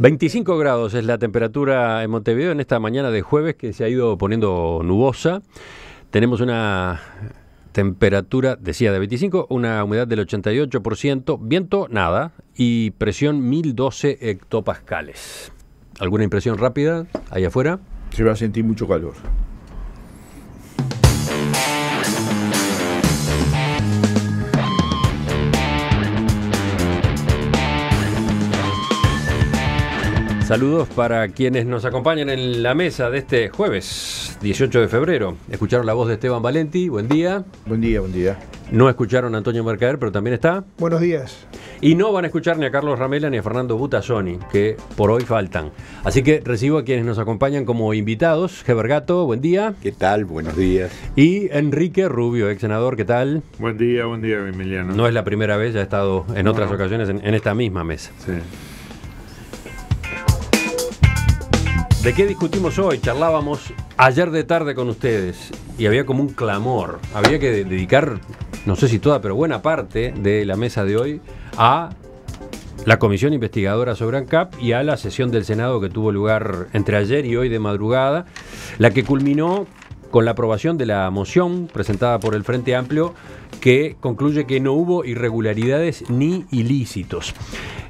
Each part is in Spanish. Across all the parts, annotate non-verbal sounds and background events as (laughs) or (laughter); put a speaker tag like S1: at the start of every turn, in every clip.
S1: 25 grados es la temperatura en Montevideo en esta mañana de jueves que se ha ido poniendo nubosa. Tenemos una temperatura, decía, de 25, una humedad del 88%, viento nada y presión 1012 hectopascales. ¿Alguna impresión rápida ahí afuera? Se va a sentir mucho calor. Saludos para quienes nos acompañan en la mesa de este jueves 18 de febrero. Escucharon la voz de Esteban Valenti, buen día. Buen día, buen día. No escucharon a Antonio Mercader, pero también está.
S2: Buenos días.
S1: Y no van a escuchar ni a Carlos Ramela ni a Fernando Butasoni, que por hoy faltan. Así que recibo a quienes nos acompañan como invitados. Heber Gato, buen día. ¿Qué tal? Buenos días. Y Enrique Rubio, ex senador, ¿qué tal? Buen día, buen día, Emiliano. No es la primera vez, ya ha estado en otras ocasiones en, en esta misma mesa. Sí. ¿De qué discutimos hoy? Charlábamos ayer de tarde con ustedes y había como un clamor. Había que dedicar, no sé si toda, pero buena parte de la mesa de hoy a la comisión investigadora sobre ANCAP y a la sesión del Senado que tuvo lugar entre ayer y hoy de madrugada, la que culminó con la aprobación de la moción presentada por el Frente Amplio que concluye que no hubo irregularidades ni ilícitos.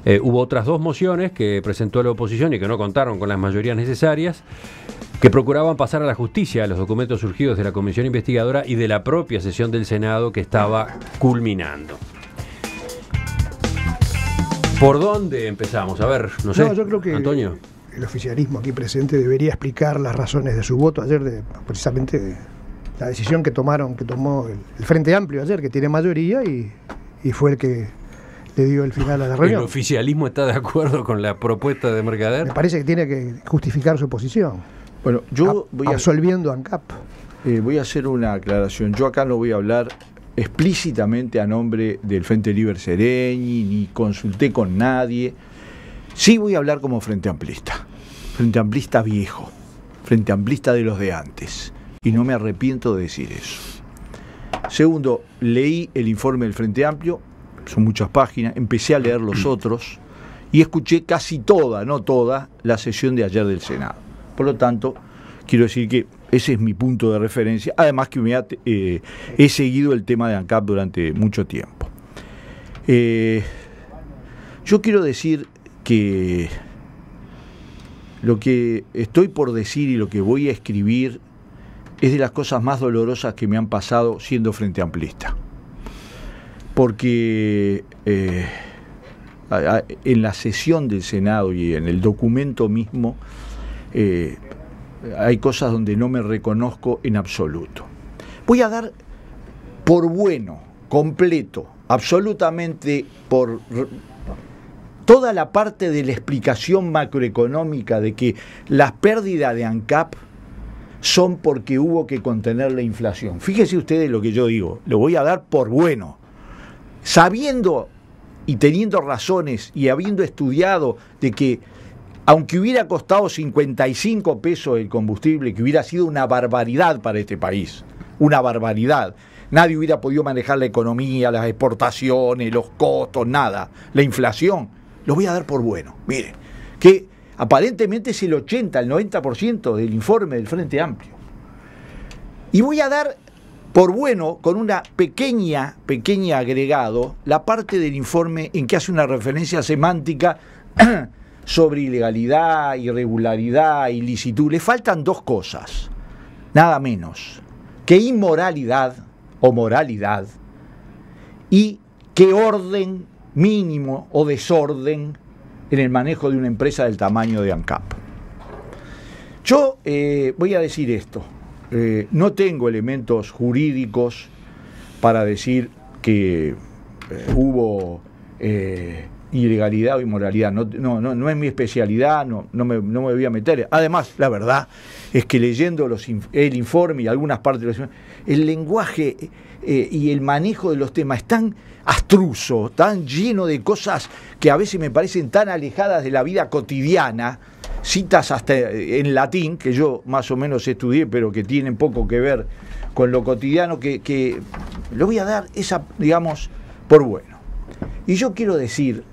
S1: Eh, hubo otras dos mociones que presentó la oposición y que no contaron con las mayorías necesarias, que procuraban pasar a la justicia los documentos surgidos de la comisión investigadora y de la propia sesión del Senado que estaba culminando. ¿Por dónde empezamos? A ver, no sé. yo creo que Antonio.
S2: el oficialismo aquí presente debería explicar las razones de su voto ayer, de, precisamente de la decisión que tomaron, que tomó el, Frente Amplio ayer, que tiene mayoría y fue el que te dio el final reunión. ¿El
S1: oficialismo está de acuerdo
S3: con la propuesta de Mercader? Me
S2: parece que tiene que justificar su posición. Bueno, yo voy a,
S3: absolviendo ANCAP. Eh, voy a hacer una aclaración. Yo acá no voy a hablar explícitamente a nombre del Frente Libre Sereñi, ni consulté con nadie. Sí voy a hablar como Frente Amplista. Frente Amplista viejo. Frente Amplista de los de antes. Y no me arrepiento de decir eso. Segundo, leí el informe del Frente Amplio, son muchas páginas, empecé a leer los (clears throat) otros y escuché casi toda, no toda, la sesión de ayer del Senado. Por lo tanto, quiero decir que ese es mi punto de referencia, además que me eh, he seguido el tema de ANCAP durante mucho tiempo. Eh, yo quiero decir que lo que estoy por decir y lo que voy a escribir es de las cosas más dolorosas que me han pasado siendo frente amplista porque eh, en la sesión del Senado y en el documento mismo eh, hay cosas donde no me reconozco en absoluto. Voy a dar por bueno, completo, absolutamente por toda la parte de la explicación macroeconómica de que las pérdidas de ANCAP son porque hubo que contener la inflación. Fíjese ustedes lo que yo digo, lo voy a dar por bueno sabiendo y teniendo razones y habiendo estudiado de que aunque hubiera costado 55 pesos el combustible, que hubiera sido una barbaridad para este país, una barbaridad. Nadie hubiera podido manejar la economía, las exportaciones, los costos, nada. La inflación, lo voy a dar por bueno. mire que aparentemente es el 80, el 90% del informe del Frente Amplio. Y voy a dar por bueno, con una pequeña, pequeña agregado, la parte del informe en que hace una referencia semántica (clears throat) sobre ilegalidad, irregularidad, ilicitud. Le faltan dos cosas, nada menos, que inmoralidad o moralidad y que orden mínimo o desorden en el manejo de una empresa del tamaño de ANCAP. Yo eh, voy a decir esto. Eh, no tengo elementos jurídicos para decir que eh, hubo eh, ilegalidad o inmoralidad. No, no, es mi especialidad, no, no, me, no voy a meter. Además, la verdad es que leyendo el informe y algunas partes de los el lenguaje y el manejo de los temas es tan astruso, tan lleno de cosas que a veces me parecen tan alejadas de la vida cotidiana citas hasta en latín, que yo más o menos estudié, pero que tienen poco que ver con lo cotidiano, que, que lo voy a dar esa, digamos, por bueno. Y yo quiero decir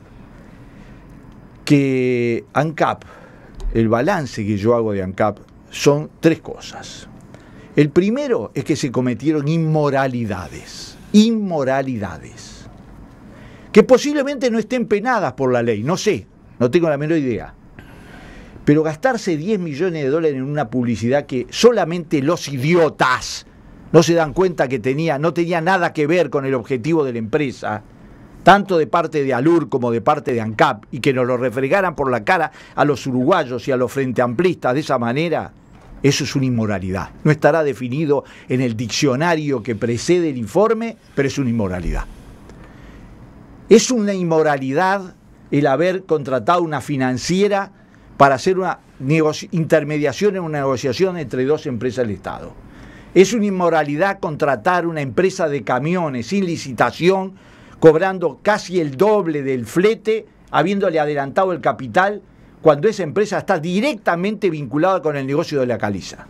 S3: que ANCAP, el balance que yo hago de ANCAP, son tres cosas. El primero es que se cometieron inmoralidades, inmoralidades, que posiblemente no estén penadas por la ley, no sé, no tengo la menor idea. Pero gastarse 10 millones de dólares en una publicidad que solamente los idiotas no se dan cuenta que tenía, no tenía nada que ver con el objetivo de la empresa, tanto de parte de Alur como de parte de ANCAP, y que nos lo refregaran por la cara a los uruguayos y a los Frente amplistas de esa manera, eso es una inmoralidad. No estará definido en el diccionario que precede el informe, pero es una inmoralidad. Es una inmoralidad el haber contratado una financiera para hacer una intermediación en una negociación entre dos empresas del Estado. Es una inmoralidad contratar una empresa de camiones sin licitación, cobrando casi el doble del flete, habiéndole adelantado el capital, cuando esa empresa está directamente vinculada con el negocio de la caliza.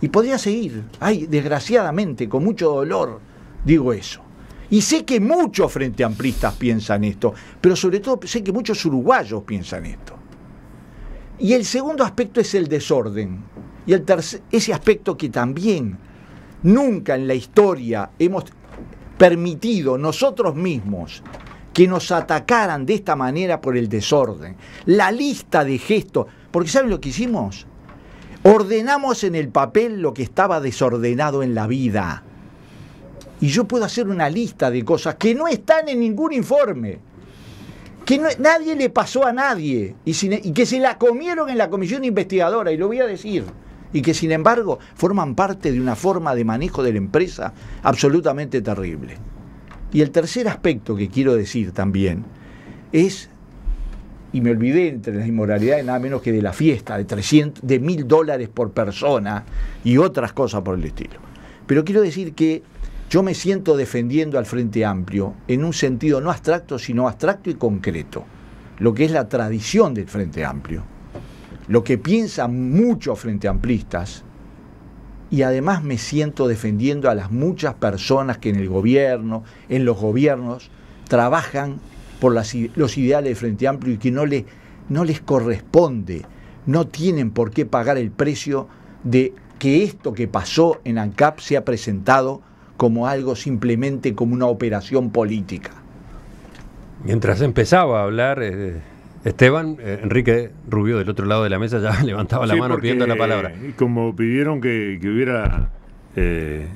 S3: Y podría seguir, ay, desgraciadamente, con mucho dolor, digo eso. Y sé que muchos frente piensan esto, pero sobre todo sé que muchos uruguayos piensan esto. Y el segundo aspecto es el desorden. Y el ese aspecto que también nunca en la historia hemos permitido nosotros mismos que nos atacaran de esta manera por el desorden. La lista de gestos, porque ¿saben lo que hicimos? Ordenamos en el papel lo que estaba desordenado en la vida. Y yo puedo hacer una lista de cosas que no están en ningún informe que nadie le pasó a nadie y, que se la comieron en la comisión investigadora, y lo voy a decir, y que sin embargo forman parte de una forma de manejo de la empresa absolutamente terrible. Y el tercer aspecto que quiero decir también es, y me olvidé entre las inmoralidades nada menos que de la fiesta, de, de mil dólares por persona y otras cosas por el estilo. Pero quiero decir que yo me siento defendiendo al Frente Amplio en un sentido no abstracto, sino abstracto y concreto, lo que es la tradición del Frente Amplio, lo que piensan muchos Frente Amplistas, y además me siento defendiendo a las muchas personas que en el gobierno, en los gobiernos, trabajan por los ideales del Frente Amplio y que no, le, no les corresponde, no tienen por qué pagar el precio de que esto que pasó en ANCAP sea presentado como algo simplemente como una operación política.
S1: Mientras empezaba a hablar, eh, Esteban, eh, Enrique Rubio del otro lado de la mesa ya (laughs) levantaba la mano pidiendo la palabra.
S3: Y eh, como pidieron
S4: que, hubiera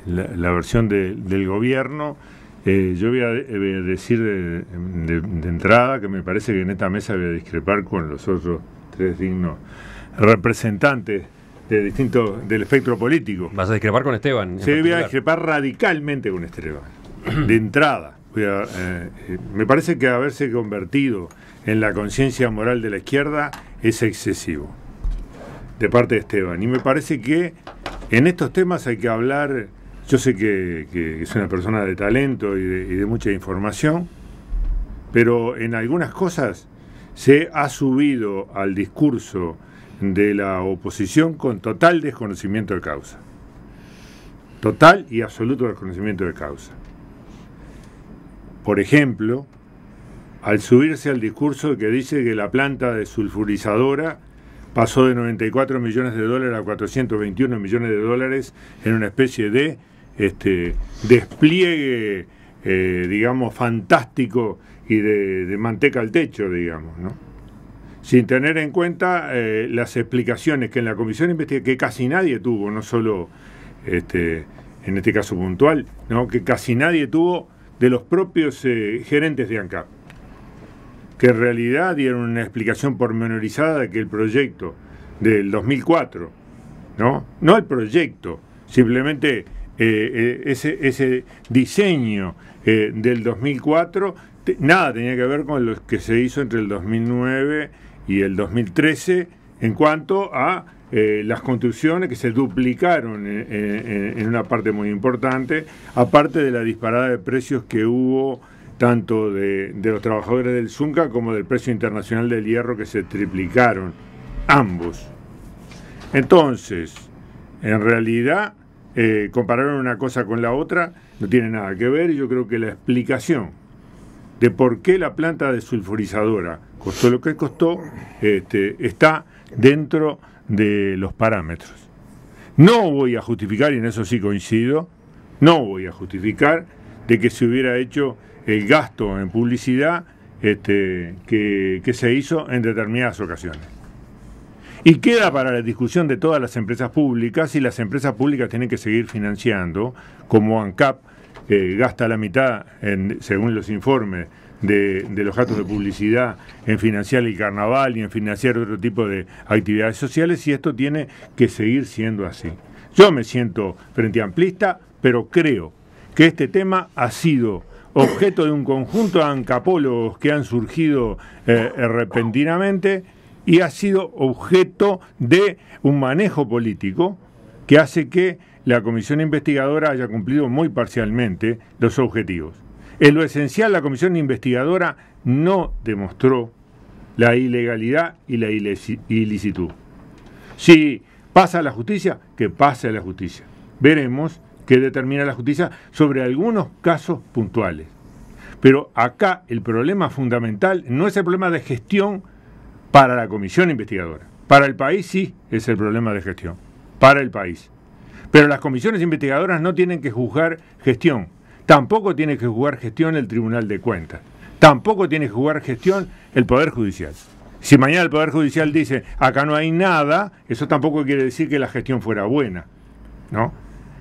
S4: la, versión del gobierno, yo voy a, decir de, entrada que me parece que en esta mesa voy a discrepar con los otros tres dignos representantes distinto, del espectro político. Vas a discrepar
S1: con Esteban. Sí, voy a
S4: discrepar radicalmente con Esteban. De entrada, eh, eh, me parece que haberse convertido en la conciencia moral de la izquierda es excesivo de parte de Esteban. Y me parece que en estos temas hay que hablar, yo sé que, es una persona de talento y de mucha información, pero en algunas cosas se ha subido al discurso de la oposición con total desconocimiento de causa. Total y absoluto desconocimiento de causa. Por ejemplo, al subirse al discurso que dice que la planta de sulfurizadora pasó de 94 millones de dólares a 421 millones de dólares en una especie de este, despliegue, eh, digamos, fantástico y de, de manteca al techo, digamos, ¿no? sin tener en cuenta eh, las explicaciones que en la comisión investiga que casi nadie tuvo, no solo este, en este caso puntual, ¿no? que casi nadie tuvo de los propios eh, gerentes de ANCAP, que en realidad dieron una explicación pormenorizada de que el proyecto del 2004, no, no el proyecto, simplemente eh, ese, diseño del 2004, nada tenía que ver con lo que se hizo entre el 2009 y el 2013 en cuanto a eh, las construcciones que se duplicaron eh, eh, en, una parte muy importante, aparte de la disparada de precios que hubo tanto de, los trabajadores del Zunca como del precio internacional del hierro que se triplicaron, ambos. Entonces, en realidad, comparar compararon una cosa con la otra, no tiene nada que ver y yo creo que la explicación de por qué la planta desulfurizadora costó lo que costó, este, está dentro de los parámetros. No voy a justificar, y en eso sí coincido, no voy a justificar de que se hubiera hecho el gasto en publicidad este, que, se hizo en determinadas ocasiones. Y queda para la discusión de todas las empresas públicas y las empresas públicas tienen que seguir financiando, como ANCAP, gasta la mitad, según los informes, de, los gastos de publicidad en financiar el carnaval y en financiar otro tipo de actividades sociales y esto tiene que seguir siendo así. Yo me siento frente amplista, pero creo que este tema ha sido objeto de un conjunto de ancapólogos que han surgido eh, repentinamente y ha sido objeto de un manejo político que hace que la comisión investigadora haya cumplido muy parcialmente los objetivos. En lo esencial, la comisión investigadora no demostró la ilegalidad y la ilicitud. Si pasa a la justicia, que pase a la justicia. Veremos qué determina la justicia sobre algunos casos puntuales. Pero acá el problema fundamental no es el problema de gestión para la comisión investigadora. Para el país sí es el problema de gestión. Para el país. Pero las comisiones investigadoras no tienen que juzgar gestión. Tampoco tiene que juzgar gestión el Tribunal de Cuentas. Tampoco tiene que juzgar gestión el Poder Judicial. Si mañana el Poder Judicial dice, acá no hay nada, eso tampoco quiere decir que la gestión fuera buena. ¿no?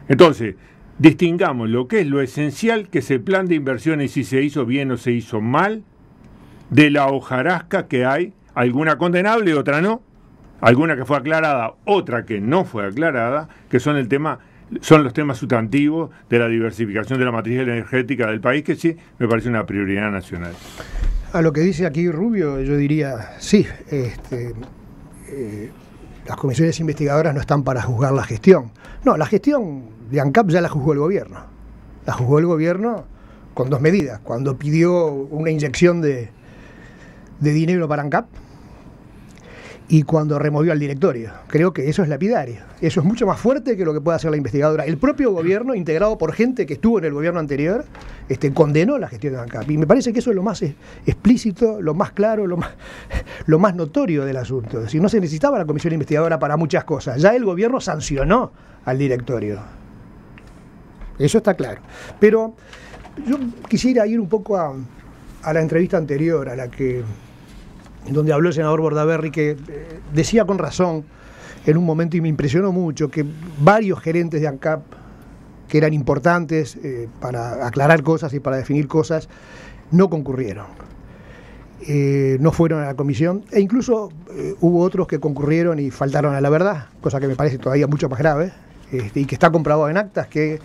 S4: Entonces, distingamos lo que es lo esencial, que es plan de inversiones, si se hizo bien o se hizo mal, de la hojarasca que hay, alguna condenable, y otra no, alguna que fue aclarada, otra que no fue aclarada, que son el tema son los temas sustantivos de la diversificación de la matriz energética del país, que sí me parece una prioridad nacional.
S2: A lo que dice aquí Rubio, yo diría, sí, este, eh, las comisiones investigadoras no están para juzgar la gestión. No, la gestión de ANCAP ya la juzgó el gobierno. La juzgó el gobierno con dos medidas. Cuando pidió una inyección de dinero para ANCAP, y cuando removió al directorio. Creo que eso es lapidario. Eso es mucho más fuerte que lo que puede hacer la investigadora. El propio gobierno, integrado por gente que estuvo en el gobierno anterior, este, condenó la gestión de ANCAP. Y me parece que eso es lo más explícito, lo más claro, (laughs) lo más, notorio del asunto. Es decir, no se necesitaba la comisión investigadora para muchas cosas. Ya el gobierno sancionó al directorio. Eso está claro. Pero yo quisiera ir un poco a la entrevista anterior, a la que donde habló el senador Bordaberry, que eh, decía con razón en un momento, y me impresionó mucho, que varios gerentes de ANCAP, que eran importantes eh, para aclarar cosas y para definir cosas, no concurrieron. Eh, no fueron a la comisión e incluso hubo otros que concurrieron y faltaron a la verdad, cosa que me parece todavía mucho más grave este, y que está comprobado en actas que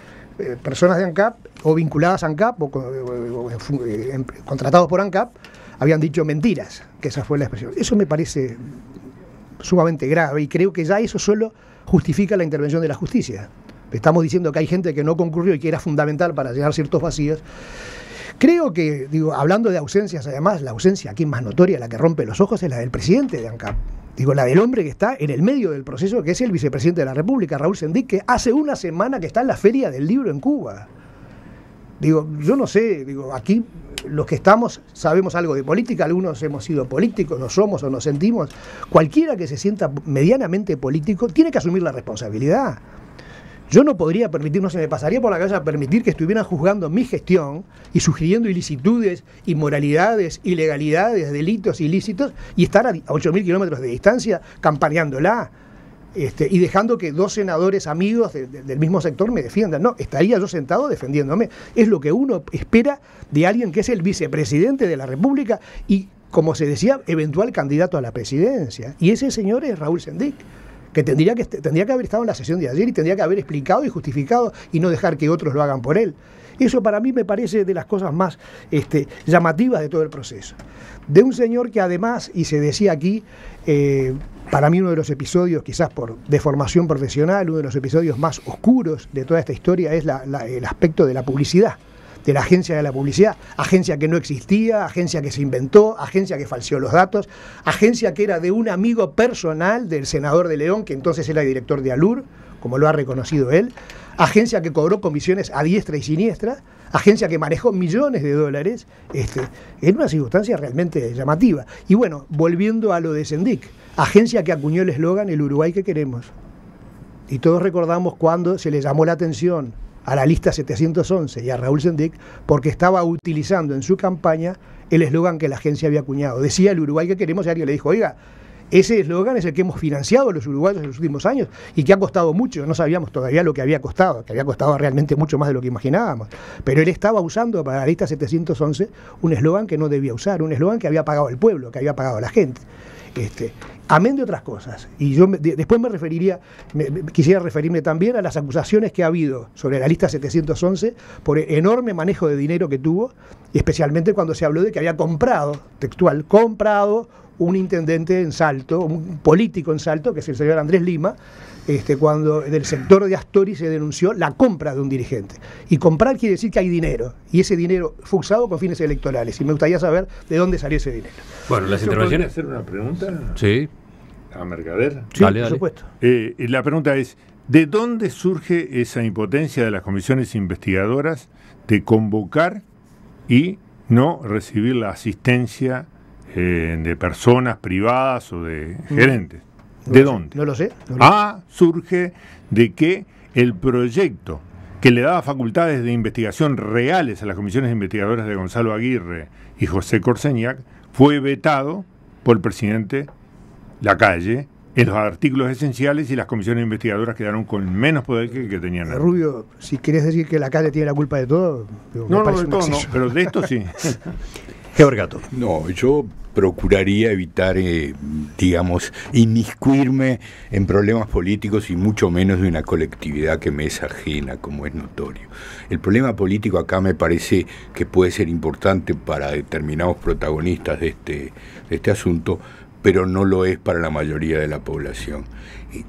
S2: personas de ANCAP o vinculadas a ANCAP o contratados por ANCAP habían dicho mentiras, que esa fue la expresión. Eso me parece sumamente grave y creo que ya eso solo justifica la intervención de la justicia. Estamos diciendo que hay gente que no concurrió y que era fundamental para llegar ciertos vacíos. Creo que, digo, hablando de ausencias, además, la ausencia aquí más notoria, la que rompe los ojos, es la del presidente de ANCAP. Digo, la del hombre que está en el medio del proceso, que es el vicepresidente de la República, Raúl Sendic, que hace una semana que está en la Feria del Libro en Cuba. Digo, yo no sé, digo, aquí los que estamos sabemos algo de política, algunos hemos sido políticos, lo somos o nos sentimos. Cualquiera que se sienta medianamente político tiene que asumir la responsabilidad. Yo no podría permitir, no se me pasaría por la cabeza permitir que estuvieran juzgando mi gestión y sugiriendo ilicitudes, inmoralidades, ilegalidades, delitos ilícitos y estar a 8.000 kilómetros de distancia campaneándola. Este, y dejando que dos senadores amigos del mismo sector me defiendan. No, estaría yo sentado defendiéndome. Es lo que uno espera de alguien que es el vicepresidente de la República y, como se decía, eventual candidato a la presidencia. Y ese señor es Raúl Sendic que tendría que tendría que haber estado en la sesión de ayer y tendría que haber explicado y justificado y no dejar que otros lo hagan por él. Eso para mí me parece de las cosas más este, llamativas de todo el proceso de un señor que además, y se decía aquí, eh, para mí uno de los episodios, quizás por de formación profesional, uno de los episodios más oscuros de toda esta historia es el aspecto de la publicidad, de la agencia de la publicidad, agencia que no existía, agencia que se inventó, agencia que falseó los datos, agencia que era de un amigo personal del senador de León, que entonces era director de Alur, como lo ha reconocido él, agencia que cobró comisiones a diestra y siniestra, agencia que manejó millones de dólares, este, en una circunstancia realmente llamativa. Y bueno, volviendo a lo de Sendic, agencia que acuñó el eslogan El Uruguay que queremos. Y todos recordamos cuando se le llamó la atención a la lista 711 y a Raúl Sendic porque estaba utilizando en su campaña el eslogan que la agencia había acuñado. Decía el Uruguay que queremos y alguien le dijo, oiga, ese eslogan es el que hemos financiado los uruguayos en los últimos años y que ha costado mucho. No sabíamos todavía lo que había costado, que había costado realmente mucho más de lo que imaginábamos. Pero él estaba usando para la lista 711 un eslogan que no debía usar, un eslogan que había pagado el pueblo, que había pagado la gente. Este, amén de otras cosas. Y yo después me referiría, quisiera referirme también a las acusaciones que ha habido sobre la lista 711 por el enorme manejo de dinero que tuvo, especialmente cuando se habló de que había comprado, textual, comprado un intendente en Salto, un político en Salto, que es el señor Andrés Lima, este, cuando del sector de Astori se denunció la compra de un dirigente. Y comprar quiere decir que hay dinero, y ese dinero fue usado con fines electorales. Y me gustaría saber de dónde salió ese dinero.
S4: Bueno, las intervenciones. hacer una pregunta? Sí. A Mercader. Sí, por supuesto. Eh, la pregunta es: ¿de dónde surge esa impotencia de las comisiones investigadoras de convocar y no recibir la asistencia? Eh, de personas privadas o de mm. gerentes. ¿De dónde? no lo sé. A. Ah, surge de que el proyecto que le daba facultades de investigación reales a las comisiones investigadoras de Gonzalo Aguirre y José Corseñac fue vetado por el presidente Calle en los artículos esenciales y las comisiones investigadoras quedaron con menos
S5: poder que el que tenían.
S2: Rubio, si quieres decir que la calle tiene la culpa de todo, no, no, de todo pero de esto
S5: sí. (laughs) No, yo procuraría evitar, eh, digamos, inmiscuirme en problemas políticos y mucho menos de una colectividad que me es ajena, como es notorio. El problema político acá me parece que puede ser importante para determinados protagonistas de este, de este asunto, pero no lo es para la mayoría de la población.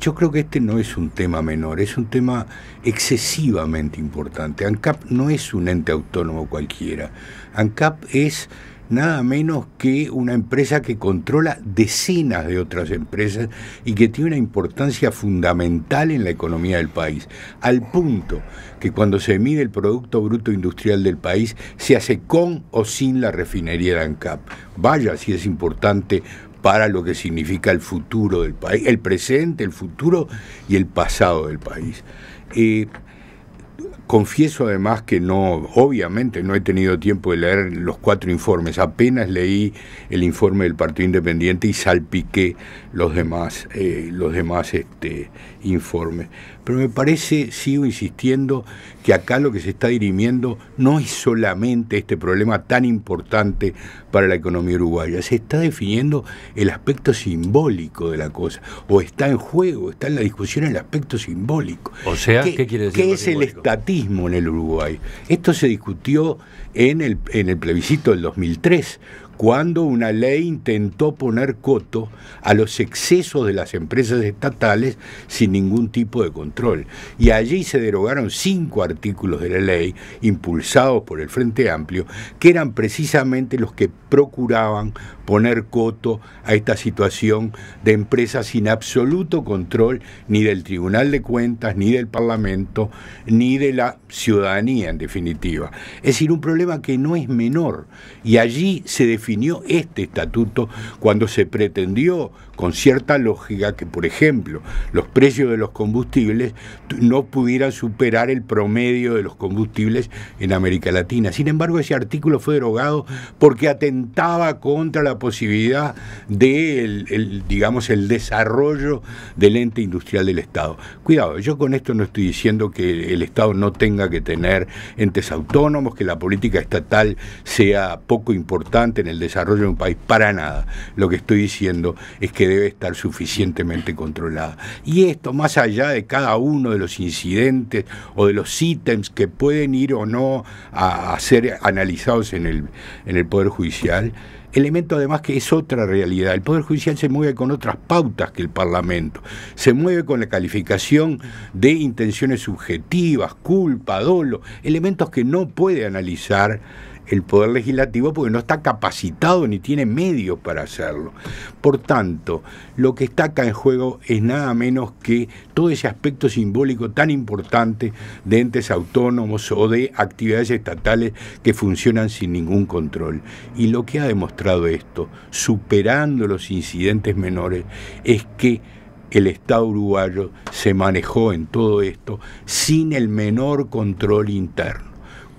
S5: Yo creo que este no es un tema menor, es un tema excesivamente importante. ANCAP no es un ente autónomo cualquiera. ANCAP es nada menos que una empresa que controla decenas de otras empresas y que tiene una importancia fundamental en la economía del país, al punto que cuando se mide el Producto Bruto Industrial del país se hace con o sin la refinería de ANCAP. Vaya si es importante para lo que significa el futuro del país, el presente, el futuro y el pasado del país. Eh, Confieso además que no, obviamente no he tenido tiempo de leer los cuatro informes, apenas leí el informe del Partido Independiente y salpiqué los demás, eh, los demás este, informes. Pero me parece, sigo insistiendo, que acá lo que se está dirimiendo no es solamente este problema tan importante para la economía uruguaya, se está definiendo el aspecto simbólico de la cosa, o está en juego, está en la discusión el aspecto simbólico. O sea, ¿qué, quiere decir? ¿Qué es el estatismo en el Uruguay? Esto se discutió en el, en el plebiscito del 2003, cuando una ley intentó poner coto a los excesos de las empresas estatales sin ningún tipo de control. Y allí se derogaron cinco artículos de la ley, impulsados por el Frente Amplio, que eran precisamente los que procuraban poner coto a esta situación de empresas sin absoluto control ni del Tribunal de Cuentas, ni del Parlamento, ni de la ciudadanía en definitiva. Es decir, un problema que no es menor y allí se definió definió este estatuto cuando se pretendió con cierta lógica que, por ejemplo, los precios de los combustibles no pudieran superar el promedio de los combustibles en América Latina. Sin embargo, ese artículo fue derogado porque atentaba contra la posibilidad del, digamos, el desarrollo del ente industrial del Estado. Cuidado, yo con esto no estoy diciendo que el Estado no tenga que tener entes autónomos, que la política estatal sea poco importante en el desarrollo de un país, para nada. Lo que estoy diciendo es que debe estar suficientemente controlada. Y esto, más allá de cada uno de los incidentes o de los ítems que pueden ir o no a, ser analizados en el, en el Poder Judicial, elemento además que es otra realidad. El Poder Judicial se mueve con otras pautas que el Parlamento. Se mueve con la calificación de intenciones subjetivas, culpa, dolo, elementos que no puede analizar el Poder Legislativo porque no está capacitado ni tiene medios para hacerlo. Por tanto, lo que está acá en juego es nada menos que todo ese aspecto simbólico tan importante de entes autónomos o de actividades estatales que funcionan sin ningún control. Y lo que ha demostrado esto, superando los incidentes menores, es que el Estado uruguayo se manejó en todo esto sin el menor control interno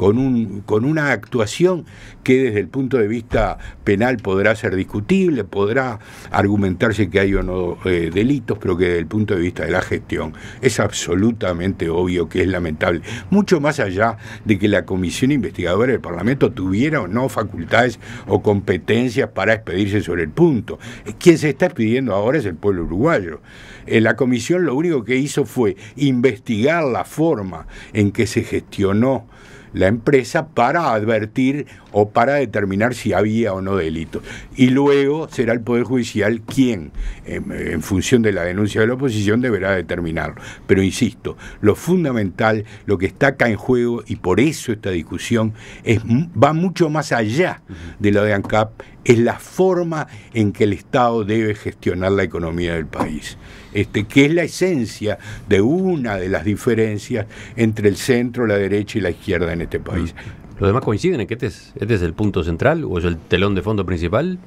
S5: con, un, con una actuación que desde el punto de vista penal podrá ser discutible, podrá argumentarse que hay o no eh, delitos, pero que desde el punto de vista de la gestión es absolutamente obvio que es lamentable, mucho más allá de que la comisión investigadora del Parlamento tuviera o no facultades o competencias para expedirse sobre el punto. Eh, quien se está expidiendo ahora es el pueblo uruguayo. Eh, la comisión lo único que hizo fue investigar la forma en que se gestionó la empresa para advertir o para determinar si había o no delito. Y luego será el Poder Judicial quien, en, función de la denuncia de la oposición, deberá determinarlo. Pero insisto, lo fundamental, lo que está acá en juego, y por eso esta discusión va mucho más allá de lo de ANCAP, es la forma en que el Estado debe gestionar la economía del país este, que es la esencia de una de las diferencias entre el centro, la derecha y la izquierda en este mm. país. ¿Los demás coinciden en que este, este
S1: es, el punto central o es el telón de fondo principal?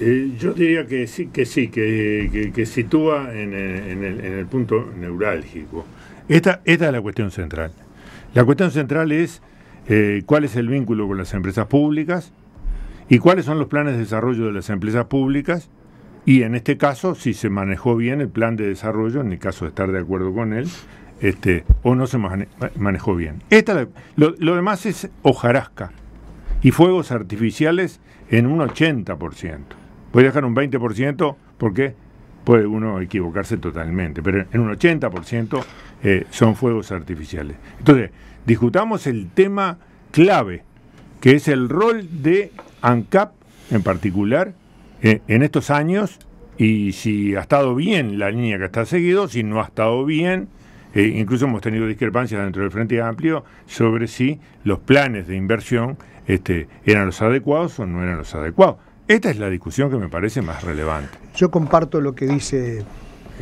S4: Eh, yo diría que sí, que sí, que, sitúa en, el, punto neurálgico. Esta, es la cuestión central. La cuestión central es eh, cuál es el vínculo con las empresas públicas y cuáles son los planes de desarrollo de las empresas públicas y en este caso, si se manejó bien el plan de desarrollo, en el caso de estar de acuerdo con él, este, o no se manejó bien. Esta, lo, demás es hojarasca y fuegos artificiales en un 80%. Voy a dejar un 20% porque puede uno equivocarse totalmente, pero en un 80% eh, son fuegos artificiales. Entonces, discutamos el tema clave, que es el rol de ANCAP en particular eh, en estos años y si ha estado bien la línea que está seguido, si no ha estado bien, eh, incluso hemos tenido discrepancias dentro del Frente Amplio sobre si los planes de inversión este, eran los adecuados o no eran los adecuados. Esta es la discusión que me parece más relevante.
S2: Yo comparto lo que dice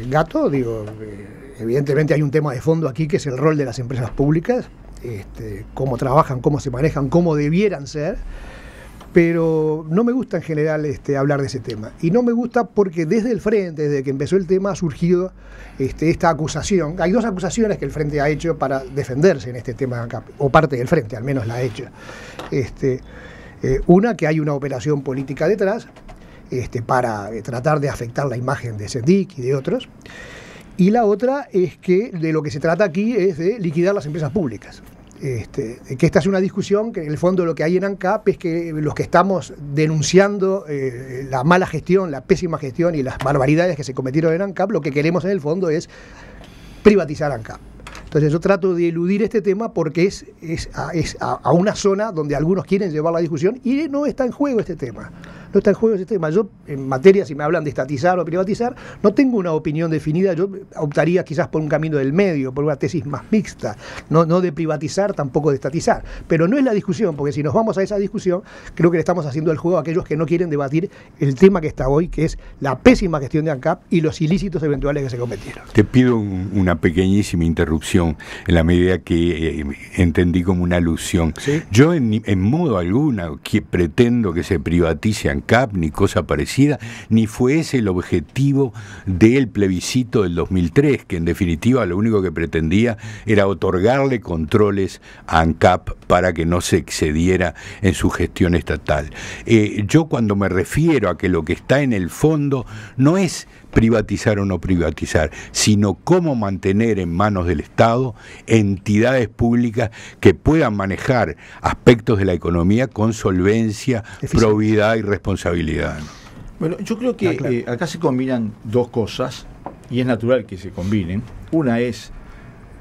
S2: el gato, digo, eh, evidentemente hay un tema de fondo aquí que es el rol de las empresas públicas, este, cómo trabajan, cómo se manejan, cómo debieran ser pero no me gusta en general este, hablar de ese tema. Y no me gusta porque desde el Frente, desde que empezó el tema, ha surgido este, esta acusación. Hay dos acusaciones que el Frente ha hecho para defenderse en este tema, o parte del Frente al menos la ha hecho. Este, eh, una, que hay una operación política detrás este, para eh, tratar de afectar la imagen de Sendik y de otros. Y la otra es que de lo que se trata aquí es de liquidar las empresas públicas. Este, que esta es una discusión que en el fondo lo que hay en ANCAP es que los que estamos denunciando eh, la mala gestión, la pésima gestión y las barbaridades que se cometieron en ANCAP, lo que queremos en el fondo es privatizar ANCAP. Entonces yo trato de eludir este tema porque es, es, a, a una zona donde algunos quieren llevar la discusión y no está en juego este tema no está en juego el tema, Yo, en materia, si me hablan de estatizar o privatizar, no tengo una opinión definida. Yo optaría quizás por un camino del medio, por una tesis más mixta, no, no de privatizar, tampoco de estatizar. Pero no es la discusión, porque si nos vamos a esa discusión, creo que le estamos haciendo el juego a aquellos que no quieren debatir el tema que está hoy, que es la pésima gestión de ANCAP y los ilícitos eventuales que se cometieron.
S5: Te pido una pequeñísima interrupción en la medida que eh, entendí como una alusión. Yo en, modo alguna que pretendo que se privatice CAP ni cosa parecida, ni fue ese el objetivo del plebiscito del 2003, que en definitiva lo único que pretendía era otorgarle controles a ANCAP para que no se excediera en su gestión estatal. Eh, yo cuando me refiero a que lo que está en el fondo no es privatizar o no privatizar, sino cómo mantener en manos del Estado entidades públicas que puedan manejar aspectos de la economía con solvencia, probidad y responsabilidad.
S3: Bueno, yo creo que eh, acá se combinan dos cosas y es natural que se combinen. Una es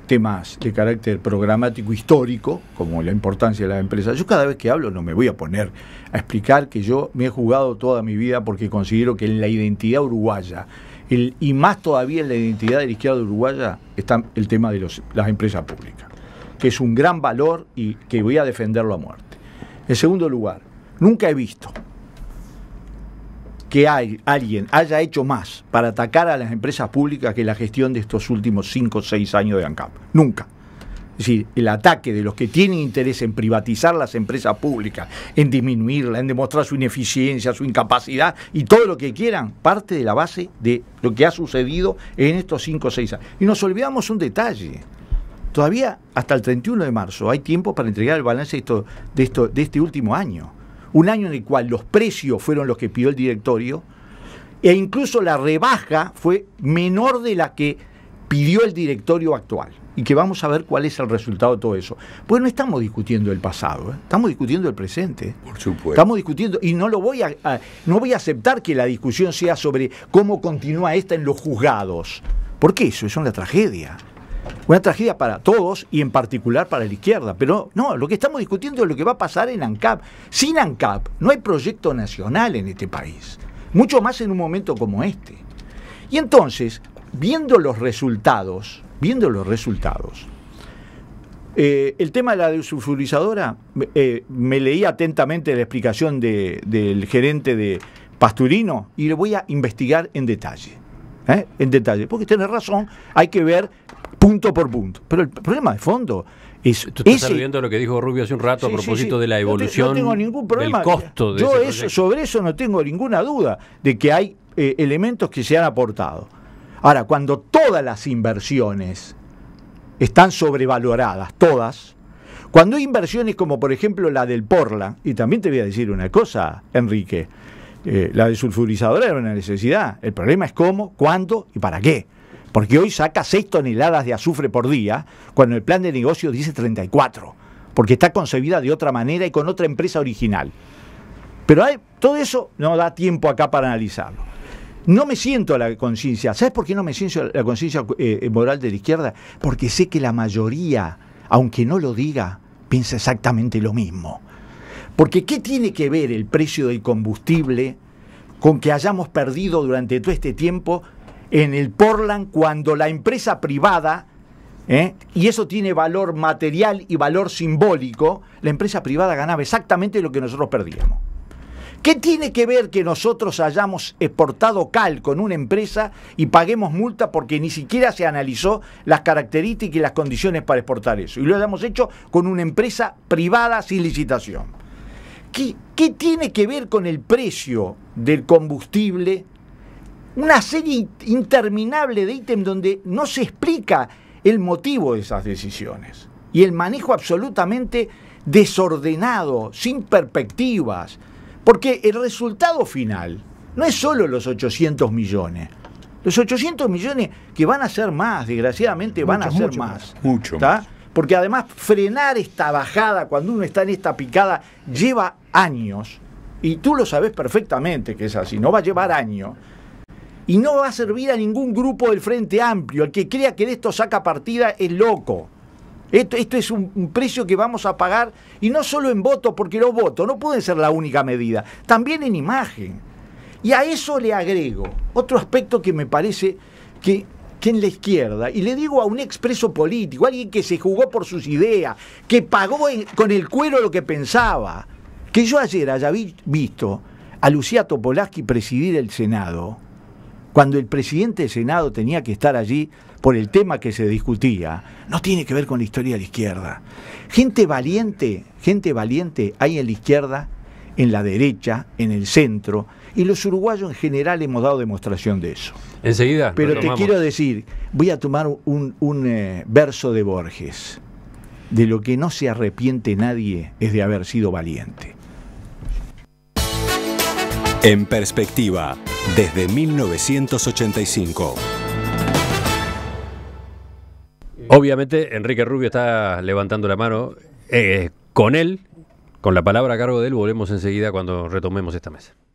S3: temas de carácter programático histórico, como la importancia de las empresas. Yo cada vez que hablo no me voy a poner a explicar que yo me he jugado toda mi vida porque considero que en la identidad uruguaya, y más todavía en la identidad de la izquierda uruguaya, está el tema de las empresas públicas, que es un gran valor y que voy a defenderlo a muerte. En segundo lugar, nunca he visto que hay, alguien haya hecho más para atacar a las empresas públicas que la gestión de estos últimos 5 o 6 años de ANCAP. Nunca. Es decir, el ataque de los que tienen interés en privatizar las empresas públicas, en disminuirla, en demostrar su ineficiencia, su incapacidad y todo lo que quieran, parte de la base de lo que ha sucedido en estos 5 o 6 años. Y nos olvidamos un detalle. Todavía hasta el 31 de marzo hay tiempo para entregar el balance de, esto, de este último año un año en el cual los precios fueron los que pidió el directorio, e incluso la rebaja fue menor de la que pidió el directorio actual. Y que vamos a ver cuál es el resultado de todo eso. Pues no estamos discutiendo el pasado, ¿eh? estamos discutiendo el presente. Por supuesto. Estamos discutiendo, y no lo voy a, no voy a aceptar que la discusión sea sobre cómo continúa esta en los juzgados. Porque eso es una tragedia. Una tragedia para todos y en particular para la izquierda. Pero no, lo que estamos discutiendo es lo que va a pasar en ANCAP. Sin ANCAP no hay proyecto nacional en este país. Mucho más en un momento como este. Y entonces, viendo los resultados, viendo los resultados, eh, el tema de la desulfurizadora, eh, me leí atentamente la explicación del gerente de Pasturino y lo voy a investigar en detalle. ¿eh? En detalle, porque tiene razón, hay que ver punto por punto. Pero el problema de fondo es. Tú estás a
S1: lo que dijo Rubio hace un rato a propósito de la evolución. tengo ningún problema. Del costo de
S3: sobre eso no tengo ninguna duda de que hay eh, elementos que se han aportado. Ahora, cuando todas las inversiones están sobrevaloradas, todas, cuando hay inversiones como por ejemplo la del Porla, y también te voy a decir una cosa, Enrique, eh, la la sulfurizadora era una necesidad. El problema es cómo, cuándo y para qué. Porque hoy saca 6 toneladas de azufre por día, cuando el plan de negocio dice 34, porque está concebida de otra manera y con otra empresa original. Pero hay, todo eso no da tiempo acá para analizarlo. No me siento la conciencia. ¿Sabes por qué no me siento la conciencia eh, eh, moral de la izquierda? Porque sé que la mayoría, aunque no lo diga, piensa exactamente lo mismo. Porque ¿qué tiene que ver el precio del combustible con que hayamos perdido durante todo este tiempo en el Portland cuando la empresa privada, ¿eh? y eso tiene valor material y valor simbólico, la empresa privada ganaba exactamente lo que nosotros perdíamos. ¿Qué tiene que ver que nosotros hayamos exportado cal con una empresa y paguemos multa porque ni siquiera se analizó las características y las condiciones para exportar eso? Y lo hayamos hecho con una empresa privada sin licitación. ¿Qué, qué tiene que ver con el precio del combustible una serie interminable de ítems donde no se explica el motivo de esas decisiones y el manejo absolutamente desordenado, sin perspectivas, porque el resultado final no es solo los 800 millones. Los 800 millones que van a ser más, desgraciadamente van a ser más. Mucho. Porque además frenar esta bajada cuando uno está en esta picada lleva años, y tú lo sabes perfectamente que es así, no va a llevar años y no va a servir a ningún grupo del Frente Amplio. El que crea que de esto saca partida es loco. Esto, esto es un, precio que vamos a pagar, y no solo en votos, porque los votos no pueden ser la única medida, también en imagen. Y a eso le agrego otro aspecto que me parece que, en la izquierda, y le digo a un expreso político, alguien que se jugó por sus ideas, que pagó con el cuero lo que pensaba, que yo ayer haya visto a Lucía Topolaski presidir el Senado, cuando el presidente del Senado tenía que estar allí por el tema que se discutía, no tiene que ver con la historia de la izquierda. Gente valiente, gente valiente hay en la izquierda, en la derecha, en el centro, y los uruguayos en general hemos dado demostración de eso.
S1: Enseguida. Pero te quiero
S3: decir, voy a tomar un, eh, verso de Borges. De lo que no se arrepiente nadie es de haber sido valiente. En perspectiva, desde 1985.
S1: Obviamente, Enrique Rubio está levantando la mano. Eh, con él, con la palabra a cargo de él, volvemos
S3: enseguida cuando retomemos esta mesa.